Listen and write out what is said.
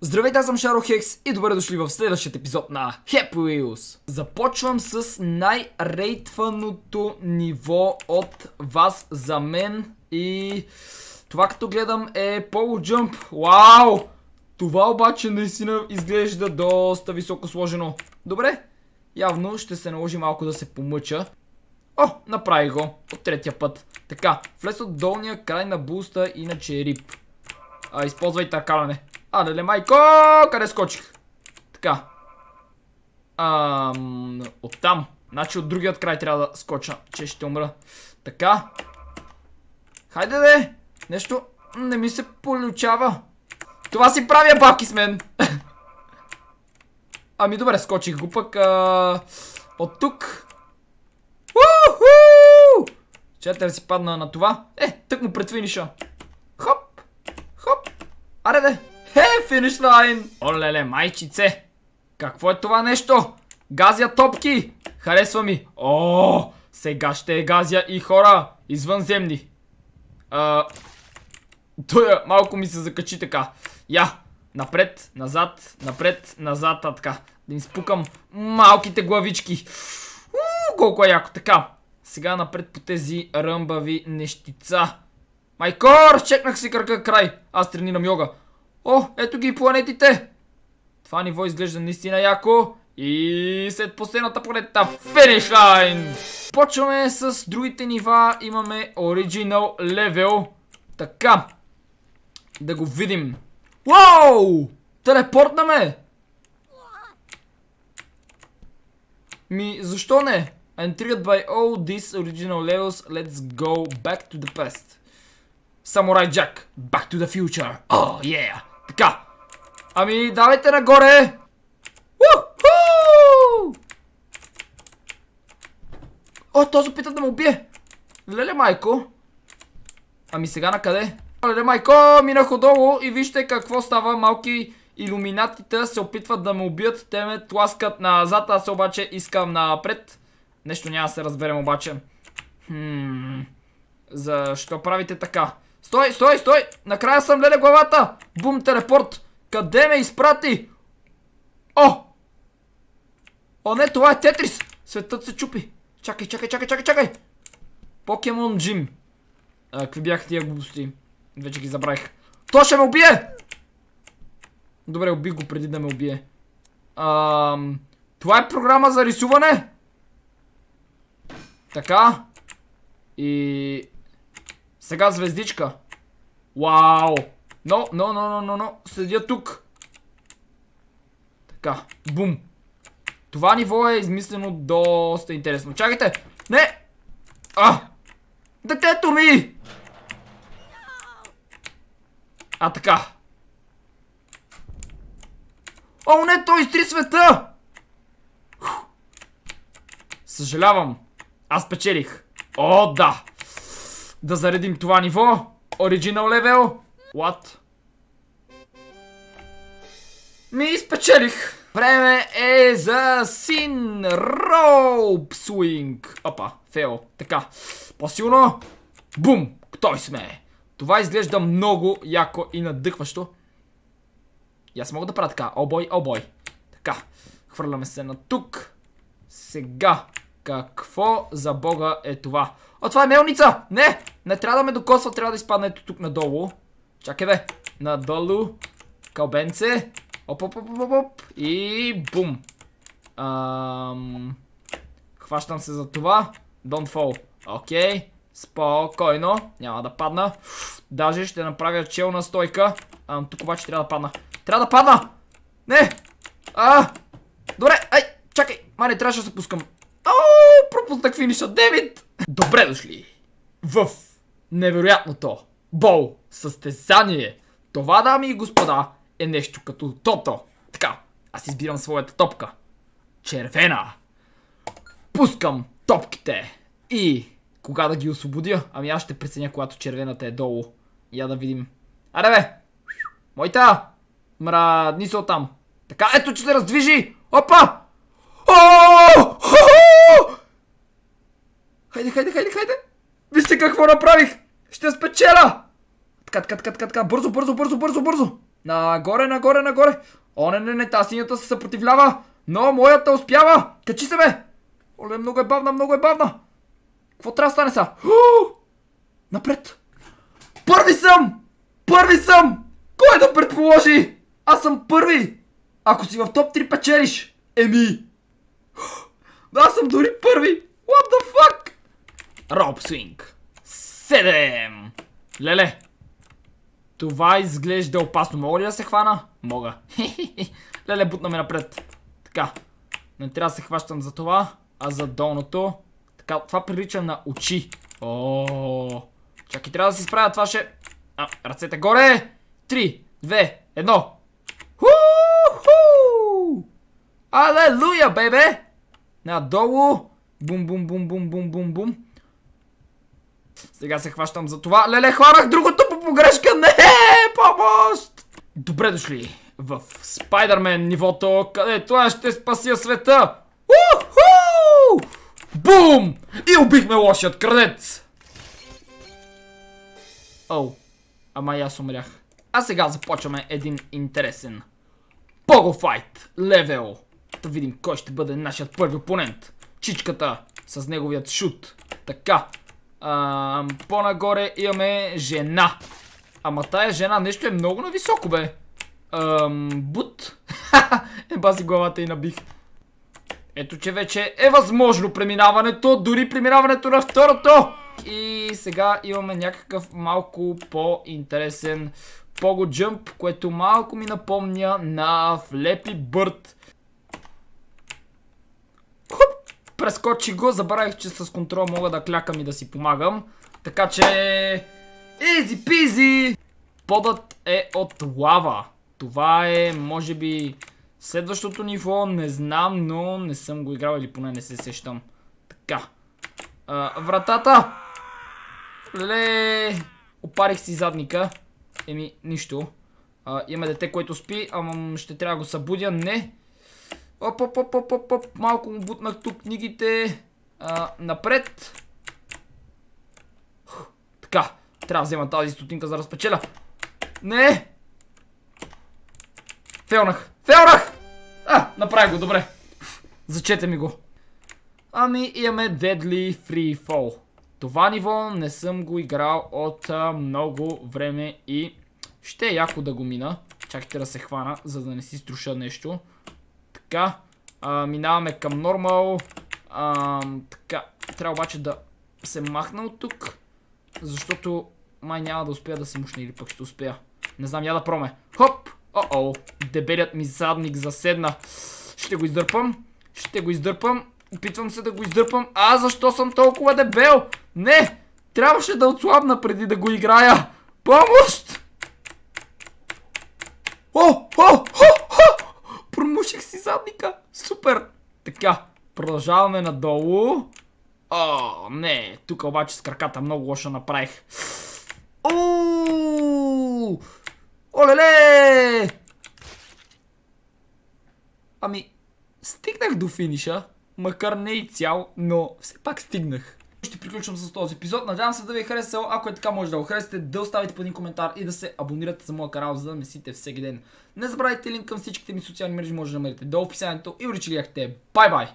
Здравейте, аз съм Шаро Хекс и добре дошли в следващия епизод на Happy Wheels. Започвам с най-рейтваното ниво от вас за мен и това като гледам е Polo Jump. Вау! Това обаче наистина изглежда доста високо сложено. Добре, явно ще се наложи малко да се помъча. О, направи го. От третия път. Така, влез от долния край на буста, иначе е рип. А, използвай каране. А, леле, нали, майко! Къде скочих? Така. Ам, От там. Значи от другият край трябва да скоча, че ще умра. Така. Хайде де! Нещо не ми се получава. Това си правя бабки с мен. ами добре, скочих го пък. А... От тук Четър си падна на това. Е, тък му пред финиша. Хоп, хоп. Аре де. Хе, финиш лайн. Олеле, майчице. Какво е това нещо? Газия топки. Харесва ми. О, сега ще е газия и хора. Извънземни. А, той малко ми се закачи така. Я, напред, назад, напред, назад, а така. Да им спукам малките главички. Уууу, колко е яко така. Сега напред по тези ръмбави нещица. Майкор! Чекнах си кръка край. Аз тренирам йога. О, ето ги планетите. Това ниво изглежда наистина яко. И след последната планета Finish Line! Почваме с другите нива. Имаме Original Level. Така. Да го видим. Уау! Телепортна ме! Ми, защо не? And triggered by all these original levels, let's go back to the past. Samurai Jack, back to the future. Oh, yeah. Така. Ами, давайте нагоре. Уху! О, този опита да му убие. Леле, майко. Ами сега на къде? Леле, майко, минах отдолу и вижте какво става. Малки иллюминатите се опитват да ме убият. Те ме тласкат назад, аз обаче искам напред. Нещо няма да се разберем обаче. Хм. Защо правите така? Стой, стой, стой! Накрая съм леле главата! Бум, телепорт! Къде ме изпрати? О! О, не, това е Тетрис! Светът се чупи. Чакай, чакай, чакай, чакай, чакай! Покемон Джим. А, какви бяха тия глупости? Вече ги забравих. То ще ме убие! Добре, убих го преди да ме убие. Ам... Това е програма за рисуване? Така. И... Сега звездичка. Вау! Но, но, но, но, но, но. следя тук. Така. Бум. Това ниво е измислено доста интересно. Чакайте! Не! А! Детето ми! А така. О, не, той изтри света! Съжалявам. Аз печелих. О, да! Да заредим това ниво. оригинал левел, What? Ми изпечелих. Време е за син роуп суинг. Опа, фео. Така. По-силно. Бум! Той сме. Това изглежда много яко и надъхващо. И аз мога да правя така. Обой, бой. Така. Хвърляме се на тук. Сега. Какво за бога е това? О, това е мелница! Не! Не трябва да ме докосва, трябва да изпадна ето тук надолу. Чакай бе! Надолу. Кълбенце! Оп, оп, оп, оп, оп. И бум. Аммм... Хващам се за това. Don't fall. Окей. Спокойно. Няма да падна. Даже ще направя челна стойка. Ам, тук обаче трябва да падна. Трябва да падна! Не! А! Добре! Ай! Чакай! Маре, трябваше да се пускам. Ау! пропуснах финиша. демит! Добре дошли в невероятното бол състезание. Това, дами и господа, е нещо като тото. Така, аз избирам своята топка. Червена. Пускам топките. И кога да ги освободя? Ами аз ще преценя, когато червената е долу. Я да видим. Аре бе! Мойта! Мра, ни се оттам. Така, ето че се раздвижи! Опа! Хайде, хайде, хайде, хайде! Вижте какво направих! Ще спечеля! Така, така, така, така, така, бързо, бързо, бързо, бързо, бързо! Нагоре, нагоре, нагоре! О, не, не, не, та синята се съпротивлява! Но моята успява! Качи се, бе! Оле, много е бавна, много е бавна! К'во трябва да стане са? Напред! Първи съм! Първи съм! Кой е да предположи? Аз съм първи! Ако си в топ 3 печелиш, еми... Аз съм дори първи! What the fuck? Rope Swing. Седем. Леле. Това изглежда опасно. Мога ли да се хвана? Мога. Леле, бутна ме напред. Така. Не трябва да се хващам за това, а за долното. Така, това прилича на очи. О, чакай, трябва да си справя. Това ще... А, ръцете горе! Три, две, едно. Ху-ху! Алелуя, бебе! Надолу. Бум-бум-бум-бум-бум-бум-бум. Сега се хващам за това. Леле, хванах другото по погрешка. Не, помощ! Добре дошли в Спайдермен нивото, където аз ще спася света. Уху! Бум! И убихме лошият крадец. Оу. Ама и аз умрях. А сега започваме един интересен Пого файт левел. Да видим кой ще бъде нашият първи опонент. Чичката с неговият шут. Така, по-нагоре имаме жена. Ама тая жена нещо е много нависоко, бе. бут. Е бази главата и набих. Ето, че вече е възможно преминаването, дори преминаването на второто. И сега имаме някакъв малко по-интересен Пого Джъмп, което малко ми напомня на Флепи Бърт. Хуп! прескочи го, забравих, че с контрол мога да клякам и да си помагам. Така че... Изи пизи! Подът е от лава. Това е, може би, следващото ниво. Не знам, но не съм го играл или поне не се сещам. Така. вратата! Ле! Опарих си задника. Еми, нищо. има дете, което спи, ама ще трябва да го събудя. Не. Оп, оп, оп, оп, оп, оп. Малко му бутнах тук книгите. А, напред. Хух, така. Трябва да взема тази стотинка за разпечеля. Не! Фелнах! Фелнах! А, направи го, добре. Зачете ми го. Ами имаме Deadly Free Fall. Това ниво не съм го играл от а, много време и ще е яко да го мина. Чакайте да се хвана, за да не си струша нещо. Така. А, минаваме към нормал. А, така. Трябва обаче да се махна от тук. Защото май няма да успея да се мушне или пък ще успея. Не знам, я да проме. Хоп! О-о! Дебелият ми задник заседна. Ще го издърпам. Ще го издърпам. Опитвам се да го издърпам. А, защо съм толкова дебел? Не! Трябваше да отслабна преди да го играя. Помощ! О, о, о! Свърших си задника. Супер. Така, продължаваме надолу. О, не. Тук обаче с краката много лошо направих. Оле-ле! Ами, стигнах до финиша, макар не и цял, но все пак стигнах ще приключвам с този епизод. Надявам се да ви е харесал. Ако е така, може да го харесате, да оставите по един коментар и да се абонирате за моя канал, за да ме сите всеки ден. Не забравяйте линк към всичките ми социални мрежи, може да намерите долу в описанието и уричи Бай-бай!